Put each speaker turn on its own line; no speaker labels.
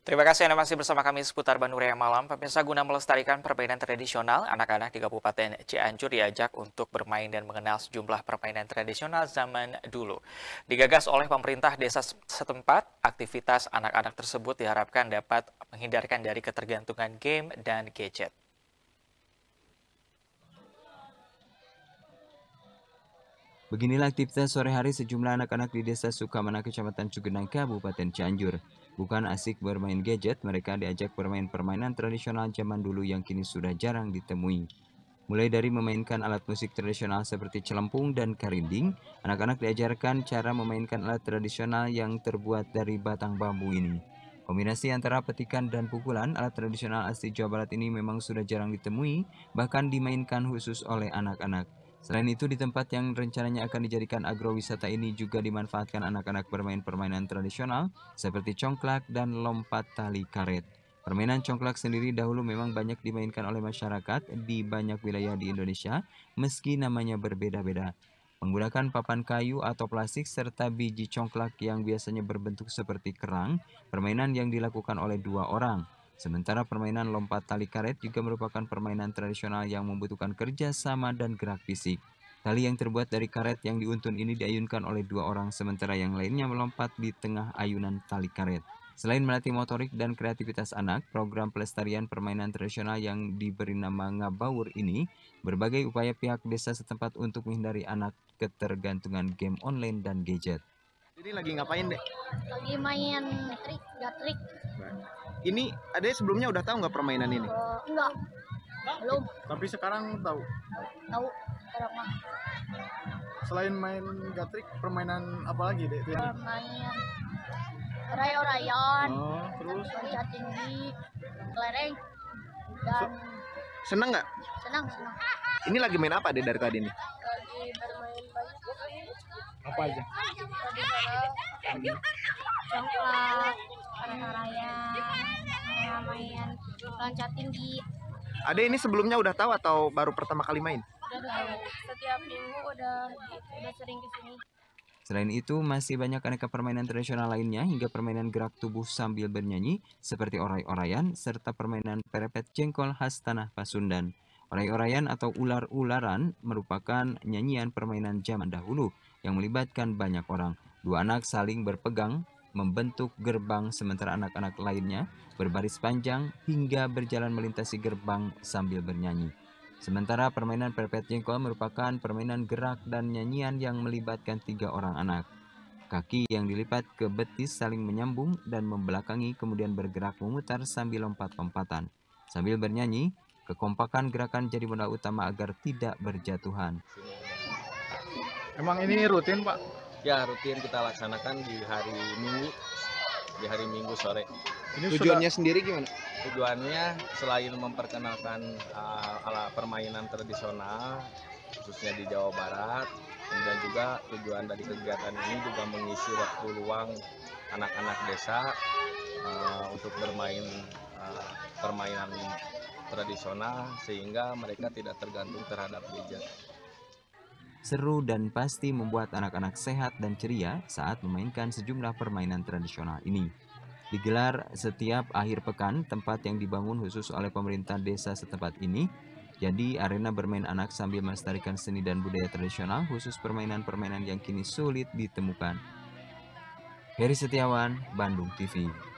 Terima kasih Anda masih bersama kami seputar Bandung Raya Malam. Pemirsa guna melestarikan permainan tradisional, anak-anak di Kabupaten Cianjur diajak untuk bermain dan mengenal sejumlah permainan tradisional zaman dulu. Digagas oleh pemerintah desa setempat, aktivitas anak-anak tersebut diharapkan dapat menghindarkan dari ketergantungan game dan gadget. Beginilah aktivitas sore hari sejumlah anak-anak di desa Sukamana, Kecamatan Cugenang, Kabupaten Cianjur. Bukan asik bermain gadget, mereka diajak bermain permainan tradisional zaman dulu yang kini sudah jarang ditemui. Mulai dari memainkan alat musik tradisional seperti celempung dan karinding, anak-anak diajarkan cara memainkan alat tradisional yang terbuat dari batang bambu ini. Kombinasi antara petikan dan pukulan alat tradisional asli Jawa Barat ini memang sudah jarang ditemui, bahkan dimainkan khusus oleh anak-anak. Selain itu, di tempat yang rencananya akan dijadikan agrowisata ini juga dimanfaatkan anak-anak bermain permainan tradisional seperti congklak dan lompat tali karet. Permainan congklak sendiri dahulu memang banyak dimainkan oleh masyarakat di banyak wilayah di Indonesia, meski namanya berbeda-beda. Menggunakan papan kayu atau plastik serta biji congklak yang biasanya berbentuk seperti kerang, permainan yang dilakukan oleh dua orang – Sementara permainan lompat tali karet juga merupakan permainan tradisional yang membutuhkan kerja sama dan gerak fisik. Tali yang terbuat dari karet yang diuntun ini diayunkan oleh dua orang sementara yang lainnya melompat di tengah ayunan tali karet. Selain melatih motorik dan kreativitas anak, program pelestarian permainan tradisional yang diberi nama Ngabaur ini, berbagai upaya pihak desa setempat untuk menghindari anak ketergantungan game online dan gadget. Ini lagi ngapain, Dek? Lagi main trik, gatrik. Nah, ini ada sebelumnya udah tahu nggak permainan ini? Uh, enggak. Belum. Tapi sekarang tahu. Tahu. Sekarang mah. Selain main gatrik, permainan apa lagi, Dek? Permainan rayon rayon, Oh, terus loncat tinggi, kelereng dan Seneng nggak? Senang, senang. Ini lagi main apa deh dari tadi nih? Lagi bermain apa aja coklat orang main loncat tinggi ada ini sebelumnya udah tahu atau baru pertama kali main udah tahu setiap minggu udah udah sering kesini Selain itu, masih banyak aneka permainan tradisional lainnya hingga permainan gerak tubuh sambil bernyanyi seperti orai-orayan serta permainan perepet jengkol khas tanah Pasundan. Orai-orayan atau ular-ularan merupakan nyanyian permainan zaman dahulu yang melibatkan banyak orang. Dua anak saling berpegang membentuk gerbang sementara anak-anak lainnya berbaris panjang hingga berjalan melintasi gerbang sambil bernyanyi. Sementara permainan perpet jengkol merupakan permainan gerak dan nyanyian yang melibatkan tiga orang anak. Kaki yang dilipat ke betis saling menyambung dan membelakangi kemudian bergerak memutar sambil lompat-lompatan. Sambil bernyanyi, kekompakan gerakan jadi modal utama agar tidak berjatuhan. Emang ini rutin Pak? Ya rutin kita laksanakan di hari Minggu, di hari Minggu sore. Ini Tujuannya sudah... sendiri gimana? Tujuannya selain memperkenalkan uh, ala permainan tradisional, khususnya di Jawa Barat, dan juga tujuan dari kegiatan ini juga mengisi waktu luang anak-anak desa uh, untuk bermain uh, permainan tradisional sehingga mereka tidak tergantung terhadap gadget seru dan pasti membuat anak-anak sehat dan ceria saat memainkan sejumlah permainan tradisional ini. Digelar setiap akhir pekan, tempat yang dibangun khusus oleh pemerintah desa setempat ini jadi arena bermain anak sambil melestarikan seni dan budaya tradisional khusus permainan-permainan yang kini sulit ditemukan. Heri Setiawan, Bandung TV.